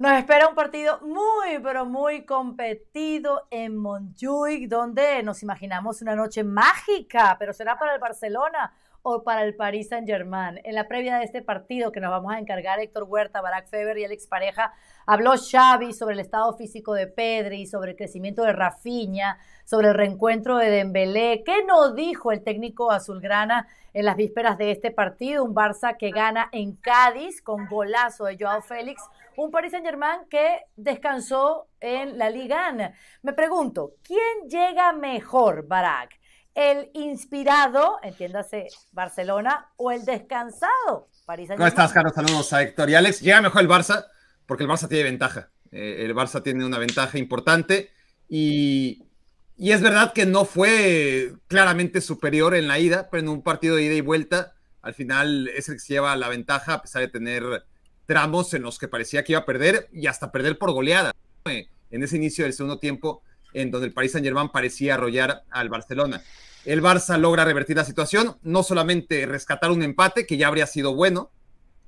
Nos espera un partido muy, pero muy competido en Montjuic, donde nos imaginamos una noche mágica, pero será para el Barcelona o para el Paris Saint-Germain. En la previa de este partido que nos vamos a encargar Héctor Huerta, Barack Feber y Alex Pareja, habló Xavi sobre el estado físico de Pedri, sobre el crecimiento de Rafinha, sobre el reencuentro de Dembélé. ¿Qué no dijo el técnico azulgrana en las vísperas de este partido? Un Barça que gana en Cádiz con golazo de Joao Félix un Paris Saint Germain que descansó en la Liga. Me pregunto, ¿quién llega mejor, Barak? ¿El inspirado, entiéndase, Barcelona, o el descansado, Paris Saint Germain? ¿Cómo estás, Carlos? Saludos a Héctor y Alex. Llega mejor el Barça porque el Barça tiene ventaja. Eh, el Barça tiene una ventaja importante y, y es verdad que no fue claramente superior en la ida, pero en un partido de ida y vuelta, al final es el que se lleva la ventaja a pesar de tener tramos en los que parecía que iba a perder y hasta perder por goleada eh, en ese inicio del segundo tiempo en donde el Paris Saint Germain parecía arrollar al Barcelona. El Barça logra revertir la situación, no solamente rescatar un empate que ya habría sido bueno,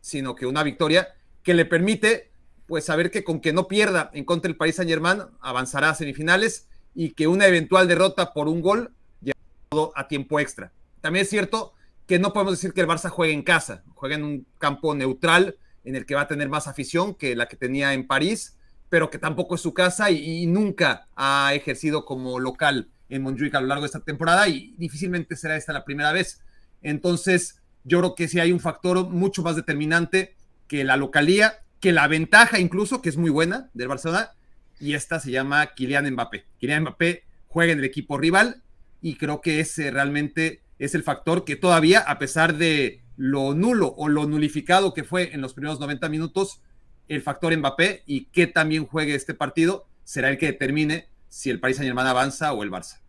sino que una victoria que le permite pues saber que con que no pierda en contra del Paris Saint Germain avanzará a semifinales y que una eventual derrota por un gol lleva a tiempo extra. También es cierto que no podemos decir que el Barça juegue en casa, juega en un campo neutral, en el que va a tener más afición que la que tenía en París, pero que tampoco es su casa y, nunca ha ejercido como local en Montjuic a lo largo de esta temporada y difícilmente será esta la primera vez. Entonces, yo creo que sí hay un factor mucho más determinante que la localía, que la ventaja incluso, que es muy buena del Barcelona, y esta se llama Kylian Mbappé. Kylian Mbappé juega en el equipo rival y creo que ese realmente es el factor que todavía, a pesar de lo nulo o lo nulificado que fue en los primeros 90 minutos el factor Mbappé y que también juegue este partido será el que determine si el Paris Saint Germain avanza o el Barça.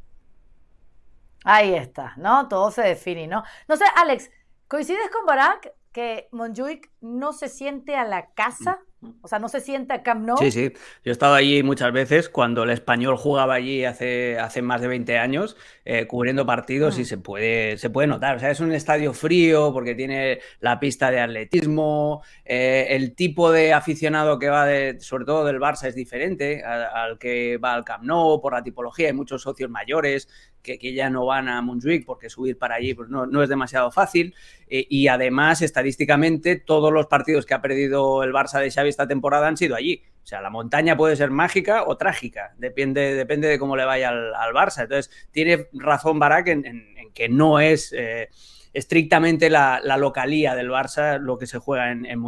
Ahí está, ¿no? Todo se define, ¿no? No sé, Alex, ¿coincides con Barak que Monjuic no se siente a la casa? O sea, no se sienta Camp Nou. Sí, sí. Yo he estado allí muchas veces cuando el español jugaba allí hace, hace más de 20 años, eh, cubriendo partidos y ah. se puede, se puede notar. O sea, es un estadio frío porque tiene la pista de atletismo, eh, el tipo de aficionado que va, de, sobre todo del Barça, es diferente al, al que va al Camp Nou por la tipología. Hay muchos socios mayores que, ya no van a Montjuic porque subir para allí pues no, es demasiado fácil. Eh, y además, estadísticamente, todos los partidos que ha perdido el Barça de Xavi esta temporada han sido allí. O sea, la montaña puede ser mágica o trágica, depende, depende de cómo le vaya al, Barça. Entonces, tiene razón Barak en, que no es eh, estrictamente la, localía del Barça lo que se juega en, en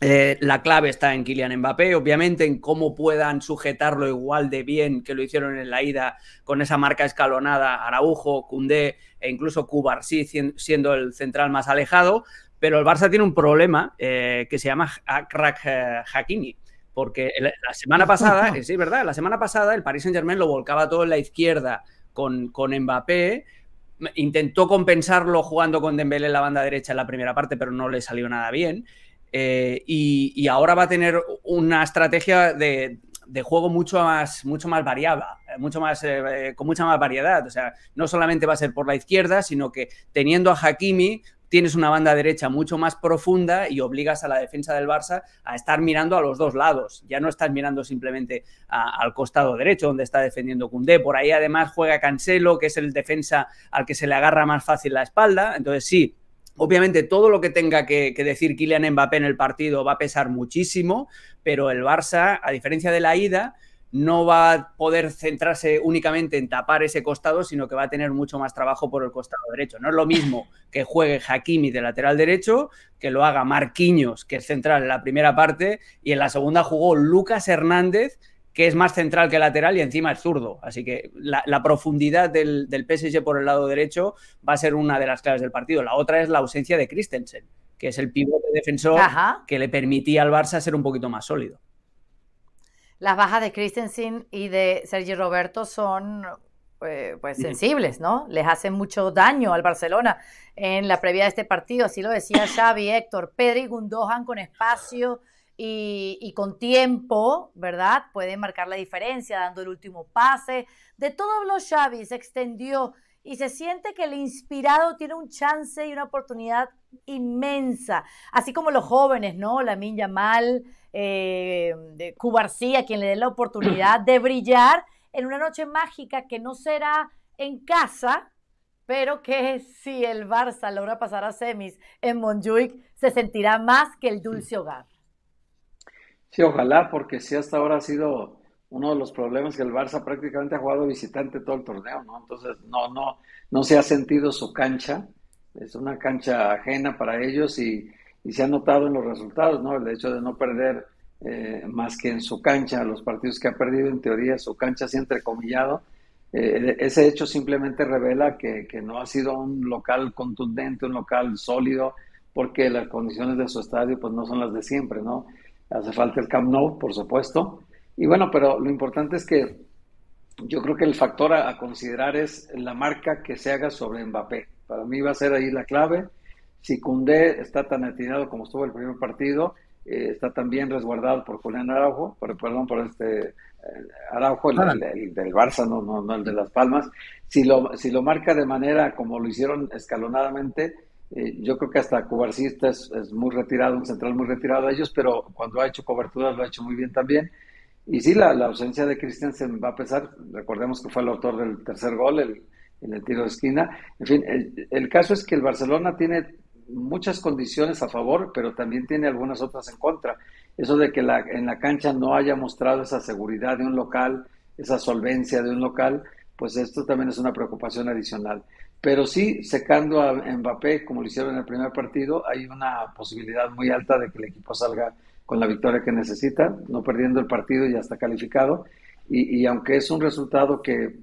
eh, la clave está en Kylian Mbappé, obviamente en cómo puedan sujetarlo igual de bien que lo hicieron en la ida con esa marca escalonada Araujo, Cundé e incluso Cubarsí siendo el central más alejado, pero el Barça tiene un problema eh, que se llama Akrak eh, Hakimi. Porque la semana pasada, sí, verdad, la semana pasada el Paris Saint Germain lo volcaba todo en la izquierda con, con Mbappé, intentó compensarlo jugando con Dembélé en la banda derecha en la primera parte, pero no le salió nada bien. Eh, y, ahora va a tener una estrategia de, juego mucho más, mucho más variada, eh, mucho más, eh, con mucha más variedad. O sea, no solamente va a ser por la izquierda, sino que teniendo a Hakimi tienes una banda derecha mucho más profunda y obligas a la defensa del Barça a estar mirando a los dos lados. Ya no estás mirando simplemente al costado derecho, donde está defendiendo Cundé. Por ahí además juega Cancelo, que es el defensa al que se le agarra más fácil la espalda. Entonces sí, Obviamente todo lo que tenga que, decir Kylian Mbappé en el partido va a pesar muchísimo, pero el Barça, a diferencia de la ida, no va a poder centrarse únicamente en tapar ese costado, sino que va a tener mucho más trabajo por el costado derecho. No es lo mismo que juegue Hakimi de lateral derecho, que lo haga Marquinhos, que es central en la primera parte, y en la segunda jugó Lucas Hernández, que es más central que lateral y encima es zurdo. Así que la, profundidad del, PSG por el lado derecho va a ser una de las claves del partido. La otra es la ausencia de Christensen, que es el pivote defensor que le permitía al Barça ser un poquito más sólido. Las bajas de Christensen y de Sergio Roberto son eh, pues sensibles, ¿no? Les hacen mucho daño al Barcelona en la previa de este partido. Así lo decía Xavi, Héctor, Pedri Gundogan con espacio y, con tiempo, ¿verdad? Puede marcar la diferencia dando el último pase. De todo los Xavi se extendió y se siente que el inspirado tiene un chance y una oportunidad inmensa, así como los jóvenes, ¿no? La Yamal, Mal, eh, de Cubarcía, quien le dé la oportunidad de brillar en una noche mágica que no será en casa, pero que si el Barça logra pasar a semis en Montjuic, se sentirá más que el dulce hogar. Sí, ojalá, porque sí hasta ahora ha sido uno de los problemas que el Barça prácticamente ha jugado visitante todo el torneo, ¿no? Entonces no, no, no se ha sentido su cancha, es una cancha ajena para ellos y, se ha notado en los resultados, ¿no? El hecho de no perder eh, más que en su cancha, los partidos que ha perdido en teoría, su cancha sí, entrecomillado, eh, ese hecho simplemente revela que, que no ha sido un local contundente, un local sólido, porque las condiciones de su estadio pues no son las de siempre, ¿no? hace falta el Camp Nou, por supuesto. Y bueno, pero lo importante es que yo creo que el factor a, considerar es la marca que se haga sobre Mbappé. Para mí va a ser ahí la clave. Si Cundé está tan atinado como estuvo el primer partido, eh, está tan bien resguardado por Julián Araujo, por, perdón, por este eh, Araujo, el, del Barça, no, no, no el de Las Palmas. Si lo, si lo marca de manera como lo hicieron escalonadamente, eh, yo creo que hasta Cubarcista es, muy retirado, un central muy retirado a ellos, pero cuando ha hecho cobertura lo ha hecho muy bien también. Y sí, la, ausencia de Cristian se va a pesar, recordemos que fue el autor del tercer gol, el, en el tiro de esquina. En fin, el, el caso es que el Barcelona tiene muchas condiciones a favor, pero también tiene algunas otras en contra. Eso de que la, en la cancha no haya mostrado esa seguridad de un local, esa solvencia de un local, pues esto también es una preocupación adicional. Pero sí, secando a Mbappé, como lo hicieron en el primer partido, hay una posibilidad muy alta de que el equipo salga con la victoria que necesita, no perdiendo el partido y está calificado. Y, aunque es un resultado que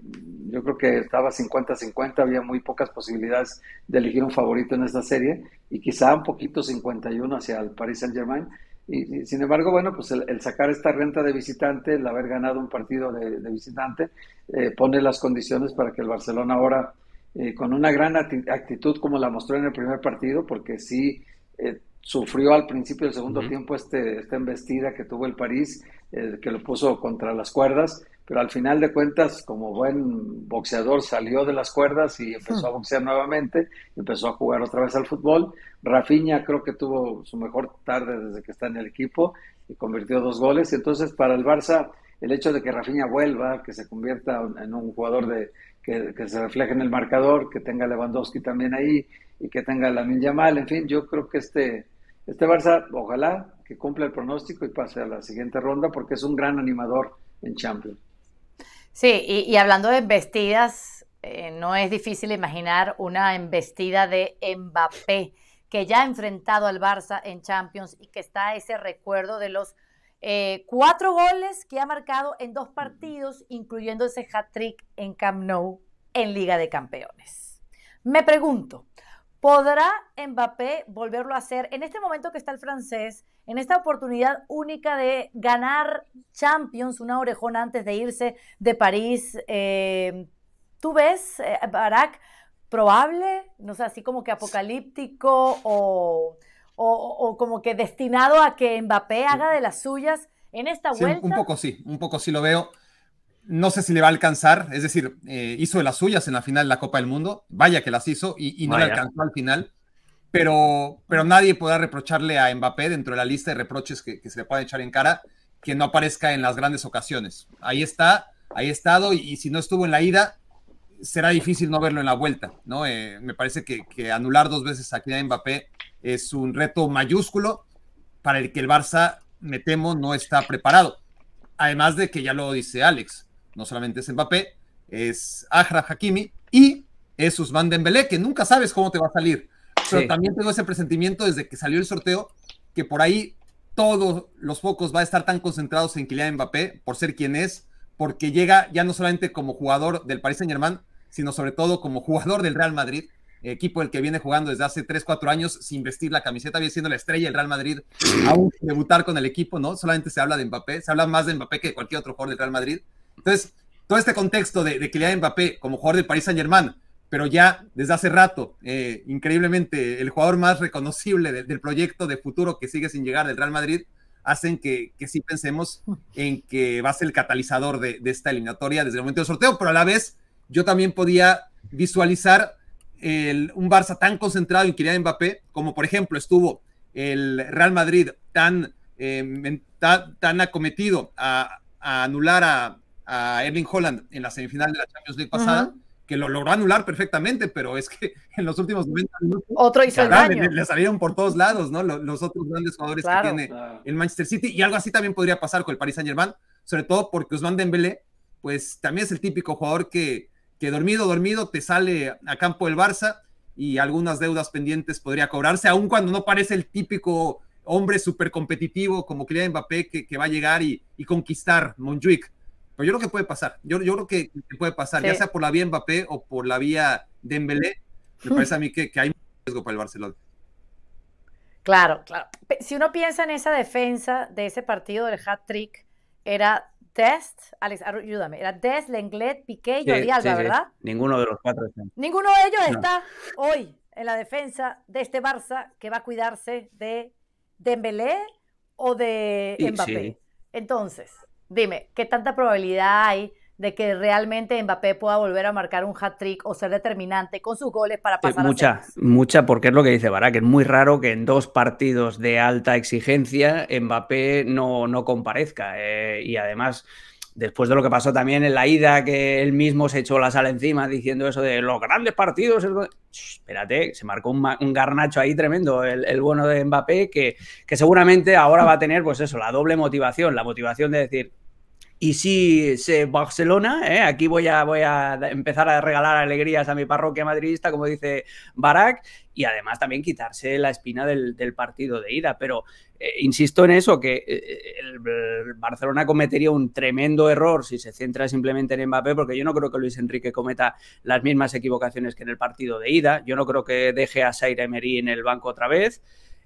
yo creo que estaba 50-50, había muy pocas posibilidades de elegir un favorito en esta serie y quizá un poquito 51 hacia el Paris Saint-Germain y, sin embargo, bueno, pues el, sacar esta renta de visitante, el haber ganado un partido de, visitante, eh, pone las condiciones para que el Barcelona ahora, eh, con una gran actitud como la mostró en el primer partido, porque sí eh, sufrió al principio del segundo tiempo este, esta embestida que tuvo el París, que lo puso contra las cuerdas, pero al final de cuentas, como buen boxeador, salió de las cuerdas y empezó a hmm. boxear nuevamente, empezó a jugar otra vez al fútbol. Rafinha creo que tuvo su mejor tarde desde que está en el equipo y convirtió dos goles. Entonces, para el Barça, el hecho de que Rafinha vuelva, que se convierta en un jugador de, que, se refleje en el marcador, que tenga Lewandowski también ahí y que tenga la Yamal, en fin, yo creo que este, este Barça, ojalá que cumpla el pronóstico y pase a la siguiente ronda porque es un gran animador en Champions. Sí, y, hablando de embestidas, eh, no es difícil imaginar una embestida de Mbappé, que ya ha enfrentado al Barça en Champions y que está ese recuerdo de los eh, cuatro goles que ha marcado en dos partidos, incluyendo ese hat-trick en Camp Nou en Liga de Campeones. Me pregunto, ¿Podrá Mbappé volverlo a hacer en este momento que está el francés, en esta oportunidad única de ganar Champions, una orejona antes de irse de París? Eh, ¿Tú ves, eh, Barack, probable, no sé, así como que apocalíptico o, como que destinado a que Mbappé haga de las suyas en esta vuelta? Un poco sí, un poco sí lo veo no sé si le va a alcanzar, es decir, eh, hizo las suyas en la final de la Copa del Mundo, vaya que las hizo y, no le alcanzó al final, pero, pero nadie podrá reprocharle a Mbappé dentro de la lista de reproches que, se le pueden echar en cara que no aparezca en las grandes ocasiones. Ahí está, ahí ha estado y, si no estuvo en la ida, será difícil no verlo en la vuelta, ¿no? Eh, me parece que, anular dos veces a Mbappé es un reto mayúsculo para el que el Barça, me temo, no está preparado. Además de que ya lo dice Alex, no solamente es Mbappé, es Agra Hakimi y es Usman Dembélé, que nunca sabes cómo te va a salir. Pero también tengo ese presentimiento desde que salió el sorteo que por ahí todos los focos van a estar tan concentrados en Kylian Mbappé por ser quien es, porque llega ya no solamente como jugador del Paris Saint-Germain, sino sobre todo como jugador del Real Madrid, equipo el que viene jugando desde hace 3, 4 años sin vestir la camiseta, viene siendo la estrella del Real Madrid, aún debutar con el equipo, ¿no? Solamente se habla de Mbappé, se habla más de Mbappé que de cualquier otro jugador del Real Madrid. Entonces, todo este contexto de, de Kylian Mbappé como jugador del Paris Saint-Germain, pero ya desde hace rato, eh, increíblemente, el jugador más reconocible del, proyecto de futuro que sigue sin llegar del Real Madrid, hacen que, sí pensemos en que va a ser el catalizador de, esta eliminatoria desde el momento del sorteo, pero a la vez yo también podía visualizar un Barça tan concentrado en Kylian Mbappé, como por ejemplo estuvo el Real Madrid tan, eh, tan, acometido a anular a, a Erling Holland en la semifinal de la Champions League pasada, que lo logró anular perfectamente, pero es que en los últimos momentos minutos Le, salieron por todos lados, ¿no? Los, otros grandes jugadores que tiene el Manchester City y algo así también podría pasar con el Paris Saint-Germain, sobre todo porque Usman Dembélé pues también es el típico jugador que, que dormido, dormido te sale a campo el Barça y algunas deudas pendientes podría cobrarse, aun cuando no parece el típico hombre súper competitivo como Kylian Mbappé que, va a llegar y, y conquistar Monjuic yo creo que puede pasar. Yo, yo creo que, puede pasar, ya sea por la vía Mbappé o por la vía Dembélé. Me parece a mí que, que hay riesgo para el Barcelona. Claro, claro. Si uno piensa en esa defensa de ese partido del hat-trick, era Dest, Alex, ah, ayúdame, era Dest, Lenglet, Piqué y Alba, ¿verdad? Ninguno de los cuatro Ninguno de ellos está hoy en la defensa de este Barça que va a cuidarse de Dembélé o de Mbappé. Entonces, dime, ¿qué tanta probabilidad hay de que realmente Mbappé pueda volver a marcar un hat-trick o ser determinante con sus goles para pasar mucha, Mucha, porque es lo que dice Barak, es muy raro que en dos partidos de alta exigencia Mbappé no, comparezca. Eh, y además después de lo que pasó también en la ida, que él mismo se echó la sala encima diciendo eso de los grandes partidos. espérate, se marcó un, garnacho ahí tremendo, el, el bueno de Mbappé, que, que, seguramente ahora va a tener, pues eso, la doble motivación, la motivación de decir, y sí, Barcelona, ¿eh? aquí voy a, voy a empezar a regalar alegrías a mi parroquia madridista, como dice Barak, y además también quitarse la espina del, partido de ida. Pero eh, insisto en eso, que eh, Barcelona cometería un tremendo error si se centra simplemente en Mbappé, porque yo no creo que Luis Enrique cometa las mismas equivocaciones que en el partido de ida. Yo no creo que deje a Saïd Emery en el banco otra vez.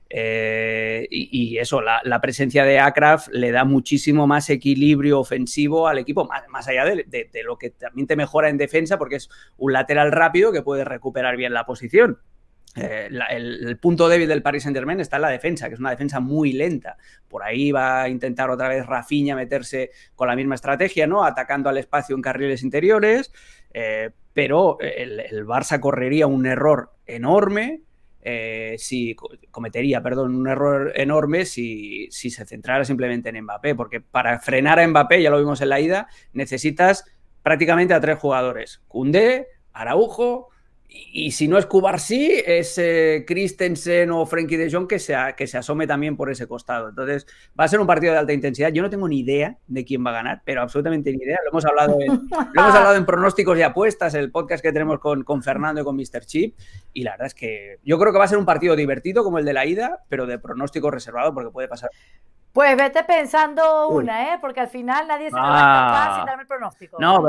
Eh, y, eso, la, presencia de Akraf le da muchísimo más equilibrio ofensivo al equipo, más, allá de, lo que también te mejora en defensa, porque es un lateral rápido que puede recuperar bien la posición. Eh, el, punto débil del Paris Saint Germain está en la defensa, que es una defensa muy lenta. Por ahí va a intentar otra vez Rafinha meterse con la misma estrategia, ¿no? Atacando al espacio en carriles interiores. Eh, pero el Barça correría un error enorme eh, si cometería, perdón, un error enorme si, si se centrara simplemente en Mbappé, porque para frenar a Mbappé, ya lo vimos en la ida, necesitas prácticamente a tres jugadores, Cundé, Araujo y si no es Cubarsí, es eh, Christensen o Frenkie de Jong que se, que se asome también por ese costado. Entonces, va a ser un partido de alta intensidad. Yo no tengo ni idea de quién va a ganar, pero absolutamente ni idea. Lo hemos hablado en, lo hemos hablado en pronósticos y apuestas, el podcast que tenemos con, con Fernando y con Mr. Chip. Y la verdad es que yo creo que va a ser un partido divertido como el de la ida, pero de pronóstico reservado porque puede pasar pues vete pensando una, ¿eh? Porque al final nadie se va a ah. darme el pronóstico. No,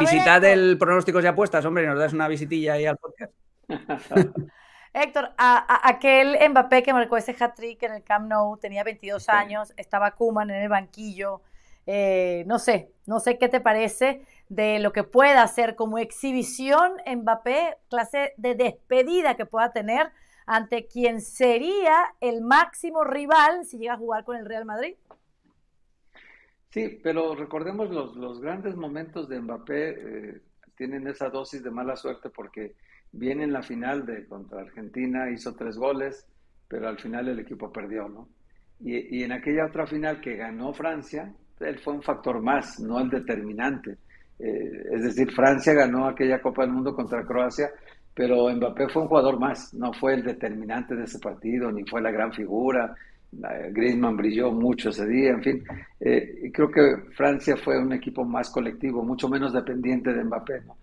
visita el pronóstico de apuestas, hombre, y nos das una visitilla ahí al podcast. Héctor, a, aquel Mbappé que marcó ese hat-trick en el Camp Nou, tenía 22 años, estaba Kuman en el banquillo, eh, no sé, no sé qué te parece de lo que pueda hacer como exhibición Mbappé, clase de despedida que pueda tener ante quien sería el máximo rival si llega a jugar con el Real Madrid. Sí, pero recordemos los, grandes momentos de Mbappé eh, tienen esa dosis de mala suerte porque viene en la final de contra Argentina, hizo tres goles, pero al final el equipo perdió, ¿no? Y, en aquella otra final que ganó Francia, él fue un factor más, no el determinante. Eh, es decir, Francia ganó aquella Copa del Mundo contra Croacia pero Mbappé fue un jugador más, no fue el determinante de ese partido, ni fue la gran figura. Griezmann brilló mucho ese día, en fin. Eh, creo que Francia fue un equipo más colectivo, mucho menos dependiente de Mbappé. ¿no?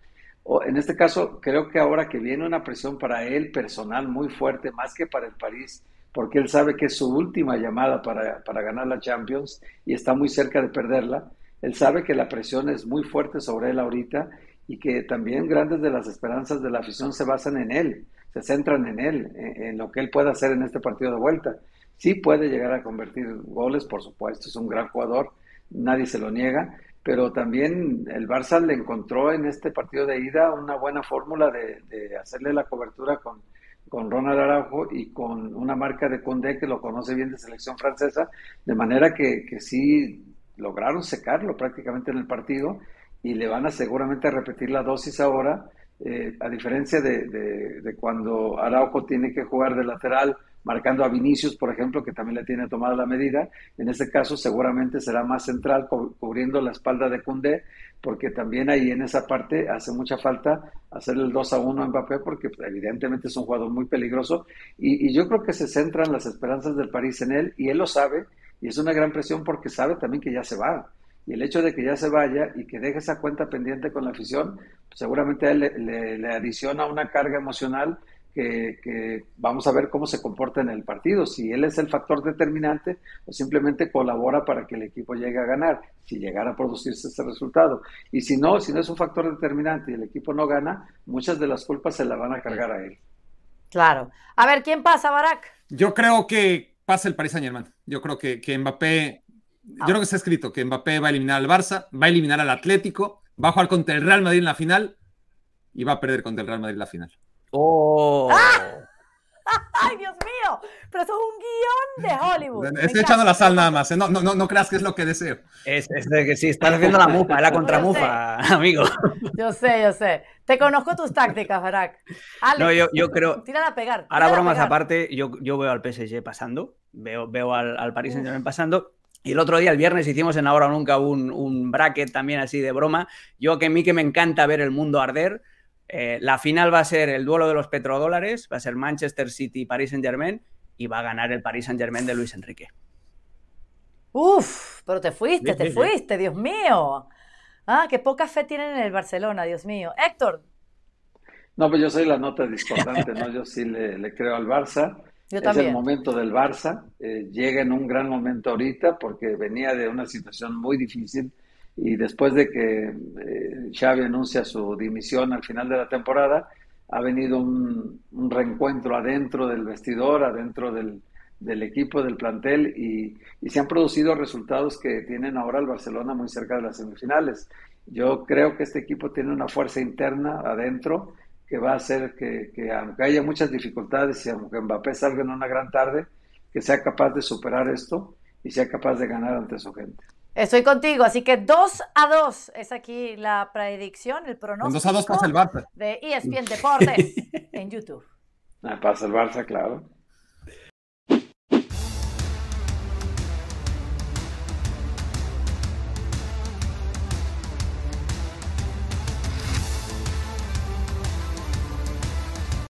O, en este caso, creo que ahora que viene una presión para él personal muy fuerte, más que para el París, porque él sabe que es su última llamada para, para ganar la Champions y está muy cerca de perderla. Él sabe que la presión es muy fuerte sobre él ahorita y que también grandes de las esperanzas de la afición se basan en él, se centran en él, en, lo que él puede hacer en este partido de vuelta. Sí puede llegar a convertir goles, por supuesto, es un gran jugador, nadie se lo niega, pero también el Barça le encontró en este partido de ida una buena fórmula de, hacerle la cobertura con, con Ronald Araujo y con una marca de Condé que lo conoce bien de selección francesa, de manera que, que sí lograron secarlo prácticamente en el partido y le van a seguramente repetir la dosis ahora, eh, a diferencia de, de, cuando Araujo tiene que jugar de lateral marcando a Vinicius, por ejemplo, que también le tiene tomada la medida. En este caso seguramente será más central cubriendo la espalda de Cundé, porque también ahí en esa parte hace mucha falta hacer el 2 a 1 en Mbappé, porque pues, evidentemente es un jugador muy peligroso. Y, y yo creo que se centran las esperanzas del París en él, y él lo sabe, y es una gran presión porque sabe también que ya se va y el hecho de que ya se vaya y que deje esa cuenta pendiente con la afición, pues seguramente le, adiciona una carga emocional que, vamos a ver cómo se comporta en el partido. Si él es el factor determinante, o pues simplemente colabora para que el equipo llegue a ganar, si llegara a producirse ese resultado. Y si no, si no es un factor determinante y el equipo no gana, muchas de las culpas se la van a cargar a él. Claro. A ver, ¿quién pasa, Barack? Yo creo que pasa el Paris Saint Germain. Yo creo que, que Mbappé yo creo que está escrito que Mbappé va a eliminar al Barça, va a eliminar al Atlético, va a jugar contra el Real Madrid en la final y va a perder contra el Real Madrid en la final. ¡Oh! ¡Ah! ¡Ay, Dios mío! Pero eso es un guión de Hollywood. Estoy echando la sal nada más. ¿eh? No, creas que es lo que deseo. Es, de que sí, estás haciendo la mufa, la contramufa, amigo. Yo sé, yo sé. Te conozco tus tácticas, Barak no, yo, creo. Tírala a pegar. ahora, bromas aparte, yo, yo veo al PSG pasando. Veo, veo al, al Paris Saint-Germain pasando. Y el otro día, el viernes, hicimos en Ahora o Nunca un, bracket también así de broma. Yo que a mí que me encanta ver el mundo arder, eh, la final va a ser el duelo de los petrodólares, va a ser Manchester City paris Saint Germain y va a ganar el Paris Saint Germain de Luis Enrique. Uf, pero te fuiste, te fuiste, Dios mío. Ah, qué poca fe tienen en el Barcelona, Dios mío. Héctor. No, pues yo soy la nota discordante, ¿no? Yo sí le creo al Barça. Es el momento del Barça, eh, llega en un gran momento ahorita porque venía de una situación muy difícil y después de que eh, Xavi anuncia su dimisión al final de la temporada, ha venido un, reencuentro adentro del vestidor, adentro del, equipo, del plantel, y, y, se han producido resultados que tienen ahora el Barcelona muy cerca de las semifinales. Yo creo que este equipo tiene una fuerza interna adentro que va a hacer que, aunque haya muchas dificultades y aunque Mbappé salga en una gran tarde, que sea capaz de superar esto y sea capaz de ganar ante su gente. Estoy contigo, así que 2 a 2 es aquí la predicción, el pronóstico. 2 a 2 pasa el Barça. De ESPN Deportes en YouTube. para ah, pasa el Barça, claro.